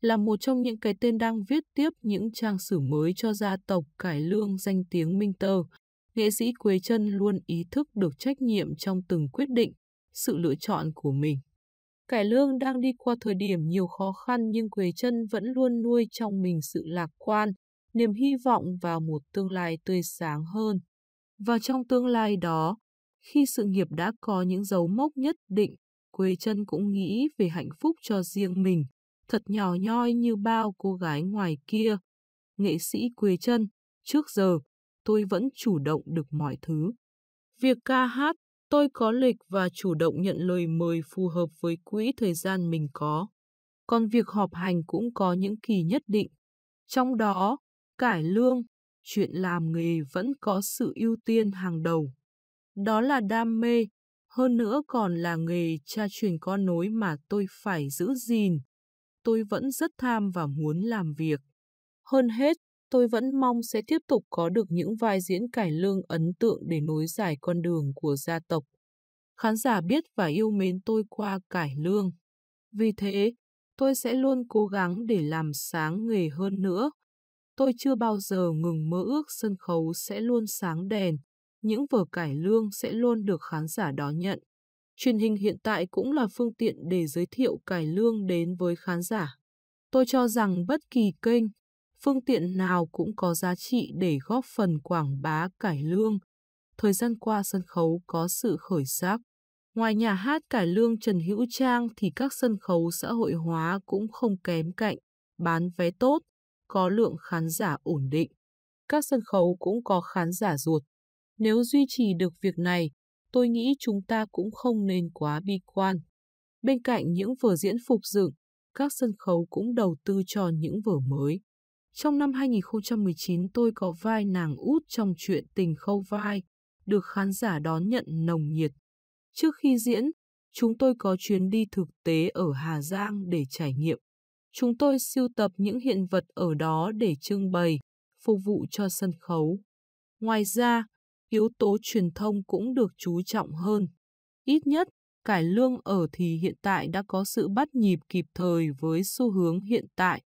là một trong những cái tên đang viết tiếp những trang sử mới cho gia tộc cải lương danh tiếng Minh Tơ. Nghệ sĩ Quế Trân luôn ý thức được trách nhiệm trong từng quyết định, sự lựa chọn của mình. Cải lương đang đi qua thời điểm nhiều khó khăn nhưng Quế Trân vẫn luôn nuôi trong mình sự lạc quan, niềm hy vọng vào một tương lai tươi sáng hơn. Và trong tương lai đó, khi sự nghiệp đã có những dấu mốc nhất định, Quế Trân cũng nghĩ về hạnh phúc cho riêng mình, thật nhỏ nhoi như bao cô gái ngoài kia. Nghệ sĩ quê chân, trước giờ, tôi vẫn chủ động được mọi thứ. Việc ca hát, tôi có lịch và chủ động nhận lời mời phù hợp với quỹ thời gian mình có. Còn việc họp hành cũng có những kỳ nhất định. Trong đó, cải lương, chuyện làm nghề vẫn có sự ưu tiên hàng đầu. Đó là đam mê, hơn nữa còn là nghề cha truyền con nối mà tôi phải giữ gìn, tôi vẫn rất tham và muốn làm việc. Hơn hết, tôi vẫn mong sẽ tiếp tục có được những vai diễn cải lương ấn tượng để nối dài con đường của gia tộc. Khán giả biết và yêu mến tôi qua cải lương. Vì thế, tôi sẽ luôn cố gắng để làm sáng nghề hơn nữa. Tôi chưa bao giờ ngừng mơ ước sân khấu sẽ luôn sáng đèn, những vở cải lương sẽ luôn được khán giả đón nhận truyền hình hiện tại cũng là phương tiện để giới thiệu cải lương đến với khán giả. Tôi cho rằng bất kỳ kênh, phương tiện nào cũng có giá trị để góp phần quảng bá cải lương. Thời gian qua sân khấu có sự khởi sắc. Ngoài nhà hát cải lương Trần Hữu Trang thì các sân khấu xã hội hóa cũng không kém cạnh, bán vé tốt, có lượng khán giả ổn định. Các sân khấu cũng có khán giả ruột. Nếu duy trì được việc này, tôi nghĩ chúng ta cũng không nên quá bi quan. Bên cạnh những vở diễn phục dựng, các sân khấu cũng đầu tư cho những vở mới. Trong năm 2019 tôi có vai nàng út trong chuyện Tình Khâu Vai, được khán giả đón nhận nồng nhiệt. Trước khi diễn, chúng tôi có chuyến đi thực tế ở Hà Giang để trải nghiệm. Chúng tôi siêu tập những hiện vật ở đó để trưng bày, phục vụ cho sân khấu. Ngoài ra, yếu tố truyền thông cũng được chú trọng hơn. Ít nhất, cải lương ở thì hiện tại đã có sự bắt nhịp kịp thời với xu hướng hiện tại.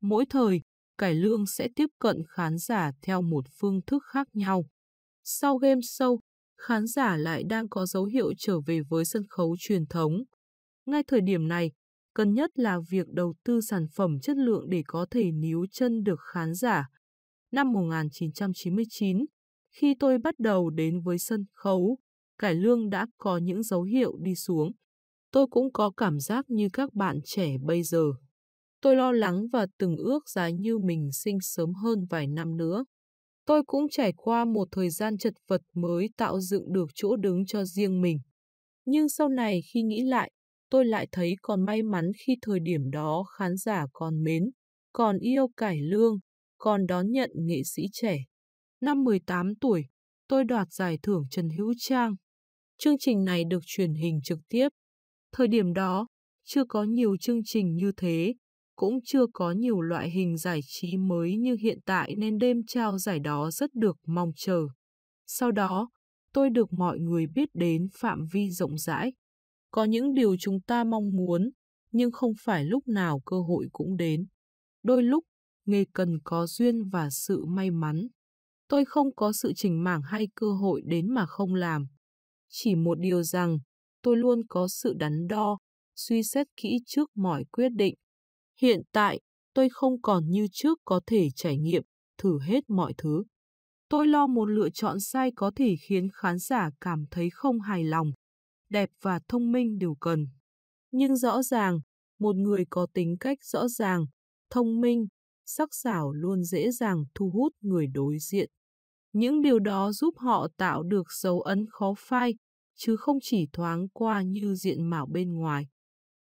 Mỗi thời, cải lương sẽ tiếp cận khán giả theo một phương thức khác nhau. Sau game show, khán giả lại đang có dấu hiệu trở về với sân khấu truyền thống. Ngay thời điểm này, cần nhất là việc đầu tư sản phẩm chất lượng để có thể níu chân được khán giả. Năm 1999, khi tôi bắt đầu đến với sân khấu, cải lương đã có những dấu hiệu đi xuống. Tôi cũng có cảm giác như các bạn trẻ bây giờ. Tôi lo lắng và từng ước giá như mình sinh sớm hơn vài năm nữa. Tôi cũng trải qua một thời gian chật vật mới tạo dựng được chỗ đứng cho riêng mình. Nhưng sau này khi nghĩ lại, tôi lại thấy còn may mắn khi thời điểm đó khán giả còn mến, còn yêu cải lương, còn đón nhận nghệ sĩ trẻ. Năm 18 tuổi, tôi đoạt giải thưởng Trần Hữu Trang. Chương trình này được truyền hình trực tiếp. Thời điểm đó, chưa có nhiều chương trình như thế, cũng chưa có nhiều loại hình giải trí mới như hiện tại nên đêm trao giải đó rất được mong chờ. Sau đó, tôi được mọi người biết đến phạm vi rộng rãi. Có những điều chúng ta mong muốn, nhưng không phải lúc nào cơ hội cũng đến. Đôi lúc, nghề cần có duyên và sự may mắn. Tôi không có sự trình mảng hay cơ hội đến mà không làm. Chỉ một điều rằng, tôi luôn có sự đắn đo, suy xét kỹ trước mọi quyết định. Hiện tại, tôi không còn như trước có thể trải nghiệm, thử hết mọi thứ. Tôi lo một lựa chọn sai có thể khiến khán giả cảm thấy không hài lòng. Đẹp và thông minh đều cần. Nhưng rõ ràng, một người có tính cách rõ ràng, thông minh, sắc sảo luôn dễ dàng thu hút người đối diện. Những điều đó giúp họ tạo được dấu ấn khó phai, chứ không chỉ thoáng qua như diện mạo bên ngoài.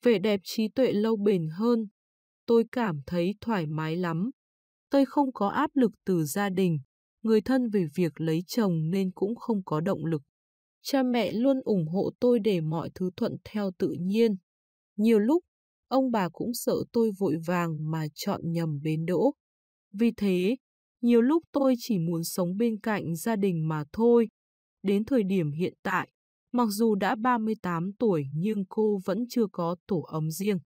Vẻ đẹp trí tuệ lâu bền hơn, tôi cảm thấy thoải mái lắm. Tôi không có áp lực từ gia đình, người thân về việc lấy chồng nên cũng không có động lực. Cha mẹ luôn ủng hộ tôi để mọi thứ thuận theo tự nhiên. Nhiều lúc ông bà cũng sợ tôi vội vàng mà chọn nhầm bến đỗ. Vì thế, nhiều lúc tôi chỉ muốn sống bên cạnh gia đình mà thôi. Đến thời điểm hiện tại, mặc dù đã 38 tuổi nhưng cô vẫn chưa có tổ ấm riêng.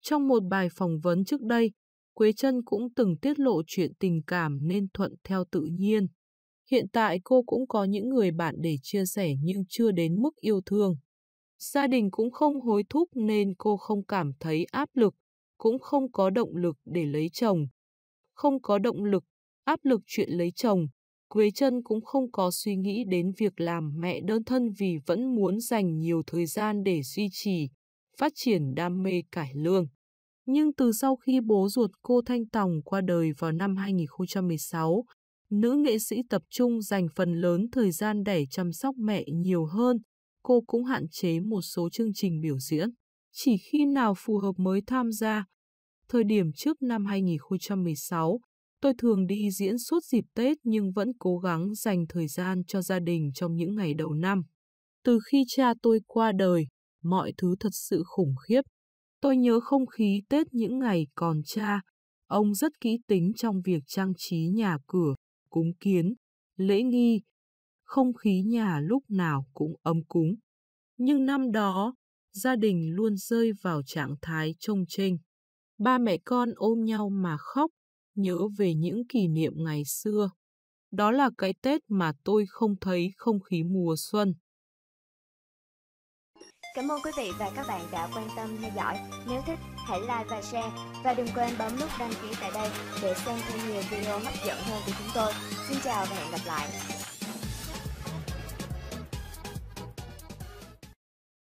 Trong một bài phỏng vấn trước đây, Quế Trân cũng từng tiết lộ chuyện tình cảm nên thuận theo tự nhiên. Hiện tại cô cũng có những người bạn để chia sẻ nhưng chưa đến mức yêu thương gia đình cũng không hối thúc nên cô không cảm thấy áp lực, cũng không có động lực để lấy chồng. Không có động lực, áp lực chuyện lấy chồng, Quế chân cũng không có suy nghĩ đến việc làm mẹ đơn thân vì vẫn muốn dành nhiều thời gian để duy trì, phát triển đam mê cải lương. Nhưng từ sau khi bố ruột cô Thanh Tòng qua đời vào năm 2016, nữ nghệ sĩ tập trung dành phần lớn thời gian để chăm sóc mẹ nhiều hơn, cô cũng hạn chế một số chương trình biểu diễn. Chỉ khi nào phù hợp mới tham gia. Thời điểm trước năm 2016, tôi thường đi diễn suốt dịp Tết nhưng vẫn cố gắng dành thời gian cho gia đình trong những ngày đầu năm. Từ khi cha tôi qua đời, mọi thứ thật sự khủng khiếp. Tôi nhớ không khí Tết những ngày còn cha. Ông rất kỹ tính trong việc trang trí nhà cửa, cúng kiến, lễ nghi, không khí nhà lúc nào cũng ấm cúng. Nhưng năm đó, gia đình luôn rơi vào trạng thái trông chênh. Ba mẹ con ôm nhau mà khóc, nhớ về những kỷ niệm ngày xưa. Đó là cái Tết mà tôi không thấy không khí mùa xuân. Cảm ơn quý vị và các bạn đã quan tâm theo dõi. Nếu thích, hãy like và share. Và đừng quên bấm nút đăng ký tại đây để xem thêm nhiều video hấp dẫn hơn của chúng tôi. Xin chào và hẹn gặp lại.